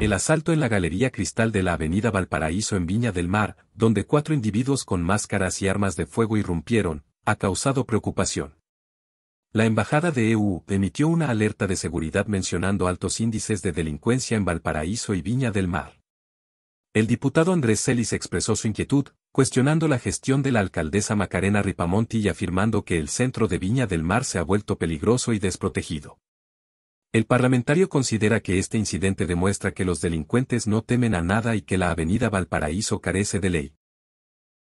El asalto en la Galería Cristal de la Avenida Valparaíso en Viña del Mar, donde cuatro individuos con máscaras y armas de fuego irrumpieron, ha causado preocupación. La Embajada de EU emitió una alerta de seguridad mencionando altos índices de delincuencia en Valparaíso y Viña del Mar. El diputado Andrés Celis expresó su inquietud, cuestionando la gestión de la alcaldesa Macarena Ripamonti y afirmando que el centro de Viña del Mar se ha vuelto peligroso y desprotegido. El parlamentario considera que este incidente demuestra que los delincuentes no temen a nada y que la avenida Valparaíso carece de ley.